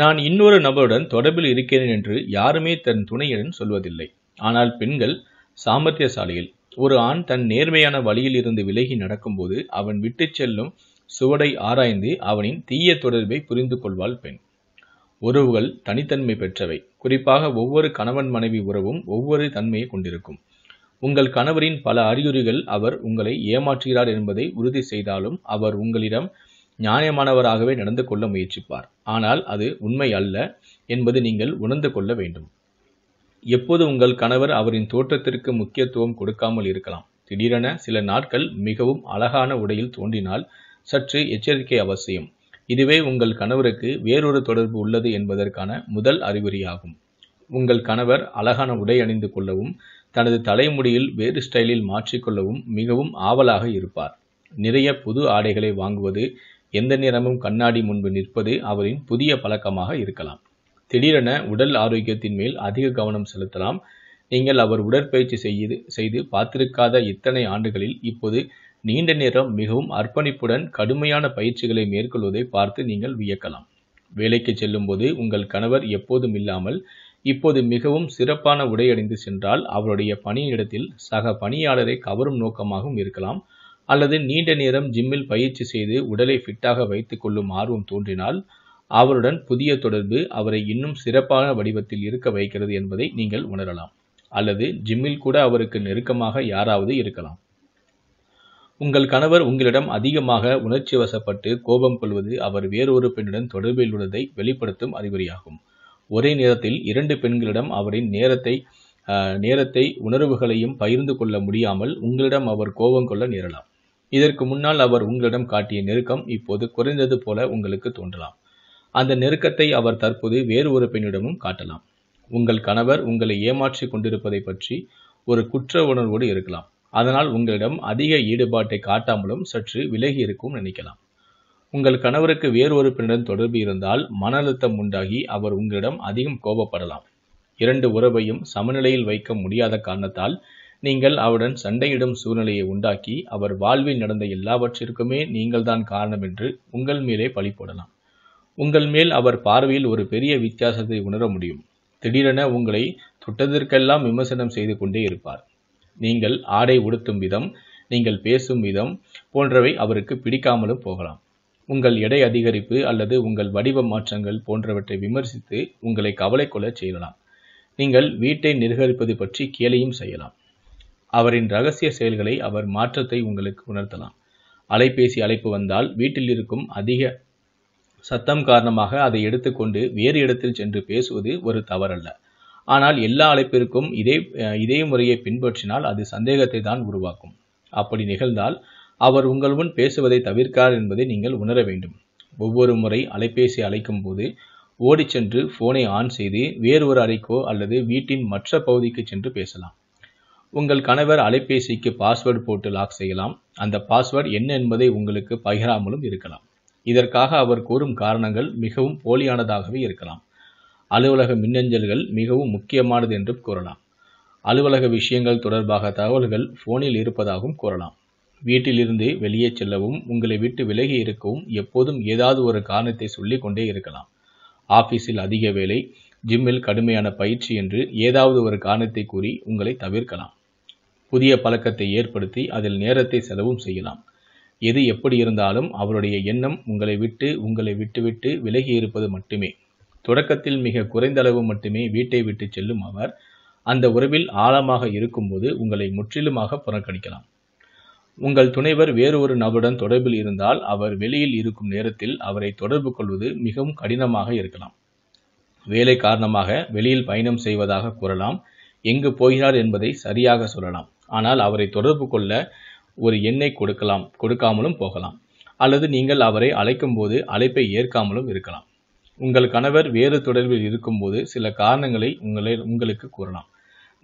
நான் இன்னொரு நபருடன் தொடர்பில் இருக்கிறேன் என்று யாருமே தன் துணையுடன் சொல்வதில்லை ஆனால் பெண்கள் சாமர்த்தியசாலையில் ஒரு ஆண் தன் நேர்மையான வழியில் இருந்து விலகி நடக்கும்போது அவன் விட்டு செல்லும் சுவடை ஆராய்ந்து அவனின் தீய தொடர்பை புரிந்து கொள்வாள் பெண் உறவுகள் தனித்தன்மை பெற்றவை குறிப்பாக ஒவ்வொரு கணவன் மனைவி உறவும் ஒவ்வொரு தன்மையை கொண்டிருக்கும் உங்கள் கணவரின் பல அறிகுறிகள் அவர் உங்களை ஏமாற்றுகிறார் என்பதை உறுதி செய்தாலும் அவர் உங்களிடம் நியாயமானவராகவே நடந்து கொள்ள முயற்சிப்பார் ஆனால் அது உண்மை அல்ல என்பது நீங்கள் உணர்ந்து கொள்ள வேண்டும் எப்போது உங்கள் கணவர் அவரின் தோற்றத்திற்கு முக்கியத்துவம் கொடுக்காமல் இருக்கலாம் திடீரென சில நாட்கள் மிகவும் அழகான உடையில் தோன்றினால் சற்று எச்சரிக்கை அவசியம் இதுவே உங்கள் கணவருக்கு வேறொரு தொடர்பு உள்ளது என்பதற்கான முதல் அறிகுறியாகும் உங்கள் கணவர் அழகான உடை அணிந்து கொள்ளவும் தனது தலைமுடியில் வேறு ஸ்டைலில் மாற்றிக்கொள்ளவும் மிகவும் ஆவலாக இருப்பார் நிறைய புது ஆடைகளை வாங்குவது எந்த நேரமும் கண்ணாடி முன்பு நிற்பது அவரின் புதிய பழக்கமாக இருக்கலாம் திடீரென உடல் ஆரோக்கியத்தின் மேல் அதிக கவனம் செலுத்தலாம் நீங்கள் அவர் உடற்பயிற்சி செய்து செய்து பார்த்திருக்காத இத்தனை ஆண்டுகளில் இப்போது நீண்ட நேரம் மிகவும் அர்ப்பணிப்புடன் கடுமையான பயிற்சிகளை மேற்கொள்வதை பார்த்து நீங்கள் வியக்கலாம் வேலைக்கு செல்லும்போது உங்கள் கணவர் எப்போதும் இல்லாமல் இப்போது மிகவும் சிறப்பான உடையணிந்து சென்றால் அவருடைய பணியிடத்தில் சக பணியாளரை கவரும் நோக்கமாகவும் இருக்கலாம் அல்லது நீண்ட நேரம் ஜிம்மில் பயிற்சி செய்து உடலை ஃபிட்டாக வைத்துக்கொள்ளும் ஆர்வம் தோன்றினால் அவருடன் புதிய தொடர்பு அவரை இன்னும் சிறப்பான வடிவத்தில் இருக்க வைக்கிறது என்பதை நீங்கள் உணரலாம் அல்லது ஜிம்மில் கூட அவருக்கு நெருக்கமாக யாராவது இருக்கலாம் உங்கள் கணவர் உங்களிடம் அதிகமாக உணர்ச்சி வசப்பட்டு கோபம் கொள்வது அவர் வேறொரு பெண்ணுடன் தொடர்பில் உள்ளதை வெளிப்படுத்தும் அறிகுறியாகும் ஒரே நேரத்தில் இரண்டு பெண்களிடம் அவரின் நேரத்தை நேரத்தை உணர்வுகளையும் பகிர்ந்து கொள்ள முடியாமல் உங்களிடம் அவர் கோபம் கொள்ள நேரலாம் இதற்கு முன்னால் அவர் உங்களிடம் காட்டிய நெருக்கம் இப்போது குறைந்தது போல உங்களுக்கு தோன்றலாம் அந்த நெருக்கத்தை அவர் தற்போது வேறு ஒரு பெண்ணிடமும் காட்டலாம் உங்கள் கணவர் உங்களை ஏமாற்றி கொண்டிருப்பதை பற்றி ஒரு குற்ற உணர்வோடு இருக்கலாம் அதனால் உங்களிடம் அதிக ஈடுபாட்டை காட்டாமலும் சற்று விலகி இருக்கும் நினைக்கலாம் உங்கள் கணவருக்கு வேறு ஒரு பெண்ணிடம் தொடர்பு இருந்தால் மன அழுத்தம் உண்டாகி அவர் உங்களிடம் அதிகம் கோபப்படலாம் இரண்டு உறவையும் சமநிலையில் வைக்க முடியாத காரணத்தால் நீங்கள் அவருடன் சண்டையிடும் சூழ்நிலையை உண்டாக்கி அவர் வாழ்வில் நடந்த எல்லாவற்றிற்குமே நீங்கள்தான் காரணம் என்று உங்கள் மேலே பழி போடலாம் உங்கள் மேல் அவர் பார்வையில் ஒரு பெரிய வித்தியாசத்தை உணர முடியும் திடீரென உங்களை தொட்டதற்கெல்லாம் விமர்சனம் செய்து கொண்டே இருப்பார் நீங்கள் ஆடை உடுத்தும் விதம் நீங்கள் பேசும் விதம் போன்றவை அவருக்கு பிடிக்காமலும் போகலாம் உங்கள் எடை அதிகரிப்பு அல்லது உங்கள் வடிவ மாற்றங்கள் போன்றவற்றை விமர்சித்து உங்களை கவலை கொள்ள செய்யலாம் நீங்கள் வீட்டை நிர்கரிப்பது பற்றி கேலையும் செய்யலாம் அவரின் ரகசிய செயல்களை அவர் மாற்றத்தை உங்களுக்கு உணர்த்தலாம் அலைபேசி அழைப்பு வந்தால் வீட்டில் இருக்கும் அதிக சத்தம் காரணமாக அதை எடுத்துக்கொண்டு வேறு இடத்தில் சென்று பேசுவது ஒரு தவறல்ல ஆனால் எல்லா அழைப்பிற்கும் இதே இதே முறையை பின்பற்றினால் அது சந்தேகத்தை தான் உருவாக்கும் அப்படி நிகழ்ந்தால் அவர் உங்கள் முன் பேசுவதை தவிர்க்கார் என்பதை நீங்கள் உணர வேண்டும் ஒவ்வொரு முறை அலைபேசி அழைக்கும் போது சென்று போனை ஆன் செய்து வேறு ஒரு அறைக்கோ அல்லது வீட்டின் மற்ற பகுதிக்கு சென்று பேசலாம் உங்கள் கணவர் அலைபேசிக்கு பாஸ்வேர்டு போட்டு லாக் செய்யலாம் அந்த பாஸ்வேர்டு என்ன என்பதை உங்களுக்கு பகிராமலும் இருக்கலாம் இதற்காக அவர் கூறும் காரணங்கள் மிகவும் போலியானதாகவே இருக்கலாம் அலுவலக மின்னஞ்சல்கள் மிகவும் முக்கியமானது என்றும் கூறலாம் அலுவலக விஷயங்கள் தொடர்பாக தகவல்கள் ஃபோனில் இருப்பதாகவும் கூறலாம் வீட்டிலிருந்து வெளியே செல்லவும் உங்களை விட்டு விலகி இருக்கவும் எப்போதும் ஏதாவது ஒரு காரணத்தை சொல்லிக் கொண்டே இருக்கலாம் ஆஃபீஸில் அதிக வேலை ஜிம்மில் கடுமையான பயிற்சி என்று ஏதாவது ஒரு காரணத்தை கூறி உங்களை தவிர்க்கலாம் புதிய பழக்கத்தை ஏற்படுத்தி அதில் நேரத்தை செலவும் செய்யலாம் எது எப்படி இருந்தாலும் அவருடைய எண்ணம் உங்களை விட்டு உங்களை விட்டுவிட்டு விலகி இருப்பது மட்டுமே தொடக்கத்தில் மிக குறைந்த அளவு மட்டுமே வீட்டை விட்டு செல்லும் அவர் அந்த உறவில் ஆழமாக இருக்கும்போது உங்களை முற்றிலுமாக புறக்கணிக்கலாம் உங்கள் துணைவர் வேறு ஒரு நபருடன் தொடர்பில் இருந்தால் அவர் வெளியில் இருக்கும் நேரத்தில் அவரை தொடர்பு கொள்வது மிகவும் கடினமாக இருக்கலாம் வேலை காரணமாக வெளியில் பயணம் செய்வதாக கூறலாம் எங்கு போகிறார் என்பதை சரியாக சொல்லலாம் ஆனால் அவரை தொடர்பு கொள்ள ஒரு எண்ணை கொடுக்கலாம் கொடுக்காமலும் போகலாம் அல்லது நீங்கள் அவரை அழைக்கும் போது அழைப்பை ஏற்காமலும் இருக்கலாம் உங்கள் கணவர் வேறு தொடர்பில் இருக்கும்போது சில காரணங்களை உங்களை உங்களுக்கு கூறலாம்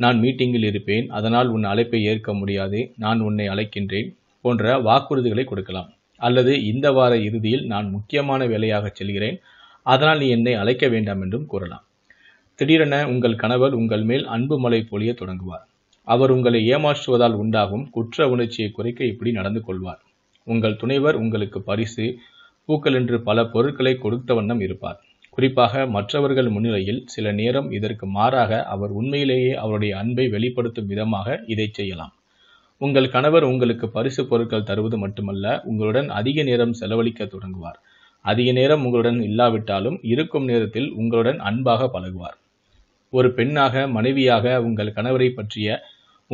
நான் மீட்டிங்கில் இருப்பேன் அதனால் உன் அழைப்பை ஏற்க முடியாது நான் உன்னை அழைக்கின்றேன் போன்ற வாக்குறுதிகளை கொடுக்கலாம் அல்லது இந்த வார இறுதியில் நான் முக்கியமான வேலையாக செல்கிறேன் அதனால் நீ என்னை அழைக்க வேண்டாம் என்றும் கூறலாம் திடீரென உங்கள் கணவர் உங்கள் மேல் அன்பு மலை பொழிய தொடங்குவார் அவர் உங்களை ஏமாற்றுவதால் உண்டாகும் குற்ற உணர்ச்சியை குறைக்க இப்படி நடந்து கொள்வார் உங்கள் துணைவர் உங்களுக்கு பரிசு பூக்கள் என்று பல பொருட்களை கொடுத்த வண்ணம் இருப்பார் குறிப்பாக மற்றவர்கள் முன்னிலையில் சில நேரம் இதற்கு மாறாக அவர் உண்மையிலேயே அவருடைய அன்பை வெளிப்படுத்தும் விதமாக இதை செய்யலாம் உங்கள் கணவர் உங்களுக்கு பரிசு பொருட்கள் தருவது மட்டுமல்ல உங்களுடன் அதிக நேரம் செலவழிக்க தொடங்குவார் அதிக நேரம் உங்களுடன் இல்லாவிட்டாலும் இருக்கும் நேரத்தில் உங்களுடன் அன்பாக பழகுவார் ஒரு பெண்ணாக மனைவியாக உங்கள் கணவரை பற்றிய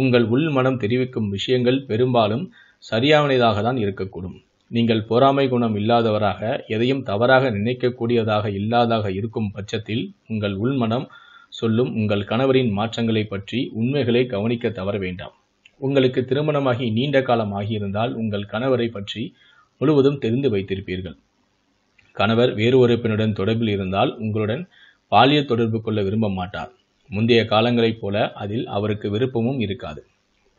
உங்கள் உள் மனம் தெரிவிக்கும் விஷயங்கள் பெரும்பாலும் சரியானதாக தான் இருக்கக்கூடும் நீங்கள் பொறாமை குணம் இல்லாதவராக எதையும் தவறாக நினைக்கக்கூடியதாக இல்லாதாக இருக்கும் பட்சத்தில் உங்கள் உள்மனம் சொல்லும் உங்கள் கணவரின் மாற்றங்களை பற்றி உண்மைகளை கவனிக்க தவற வேண்டாம் உங்களுக்கு திருமணமாகி நீண்ட காலம் ஆகியிருந்தால் உங்கள் கணவரை பற்றி முழுவதும் தெரிந்து வைத்திருப்பீர்கள் கணவர் வேறு ஒரு பெண்ணுடன் தொடர்பில் இருந்தால் உங்களுடன் பாலியல் தொடர்பு கொள்ள விரும்ப மாட்டார் முந்தைய காலங்களைப் போல அதில் அவருக்கு விருப்பமும் இருக்காது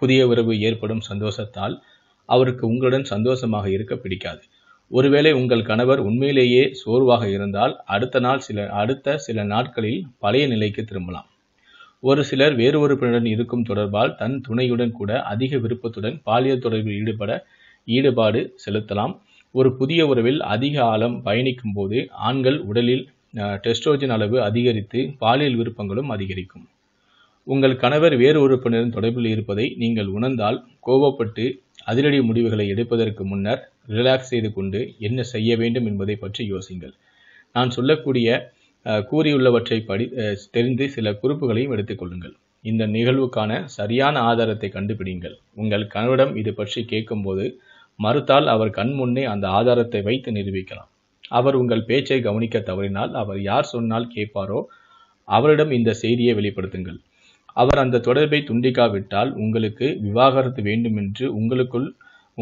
புதிய உறவு ஏற்படும் சந்தோஷத்தால் அவருக்கு உங்களுடன் சந்தோஷமாக இருக்க பிடிக்காது ஒருவேளை உங்கள் கணவர் உண்மையிலேயே சோர்வாக இருந்தால் அடுத்த நாள் சில அடுத்த சில நாட்களில் பழைய நிலைக்கு திரும்பலாம் ஒரு சிலர் வேறு ஒரு பெண்ணுடன் இருக்கும் தொடர்பால் தன் துணையுடன் கூட அதிக விருப்பத்துடன் பாலியல் தொடர்பில் ஈடுபட ஈடுபாடு செலுத்தலாம் ஒரு புதிய உறவில் அதிக ஆழம் பயணிக்கும் போது ஆண்கள் உடலில் டெஸ்ட்ரோஜன் அளவு அதிகரித்து பாலியல் விருப்பங்களும் அதிகரிக்கும் உங்கள் கணவர் வேறு உறுப்பினரின் தொடர்பில் இருப்பதை நீங்கள் உணர்ந்தால் கோபப்பட்டு அதிரடி முடிவுகளை எடுப்பதற்கு முன்னர் ரிலாக்ஸ் செய்து கொண்டு என்ன செய்ய வேண்டும் என்பதை பற்றி யோசிங்கள் நான் சொல்லக்கூடிய கூறியுள்ளவற்றை படி தெரிந்து சில குறிப்புகளையும் எடுத்துக்கொள்ளுங்கள் இந்த நிகழ்வுக்கான சரியான ஆதாரத்தை கண்டுபிடிங்கள் உங்கள் கணவரிடம் இது பற்றி கேட்கும்போது மறுத்தால் அவர் கண் முன்னே அந்த ஆதாரத்தை வைத்து நிரூபிக்கலாம் அவர் உங்கள் பேச்சை கவனிக்க தவறினால் அவர் யார் சொன்னால் கேட்பாரோ அவரிடம் இந்த செய்தியை வெளிப்படுத்துங்கள் அவர் அந்த தொடர்பை துண்டிக்காவிட்டால் உங்களுக்கு விவாகரத்து வேண்டுமென்று உங்களுக்குள்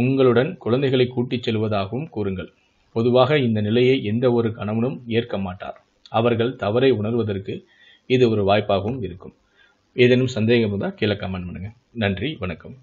உங்களுடன் குழந்தைகளை கூட்டிச் செல்வதாகவும் கூறுங்கள் பொதுவாக இந்த நிலையை எந்த ஒரு கணவனும் ஏற்க மாட்டார் அவர்கள் தவறை உணர்வதற்கு இது ஒரு வாய்ப்பாகவும் இருக்கும் ஏதேனும் சந்தேகம் தான் கீழே கமெண்ட் பண்ணுங்கள் நன்றி வணக்கம்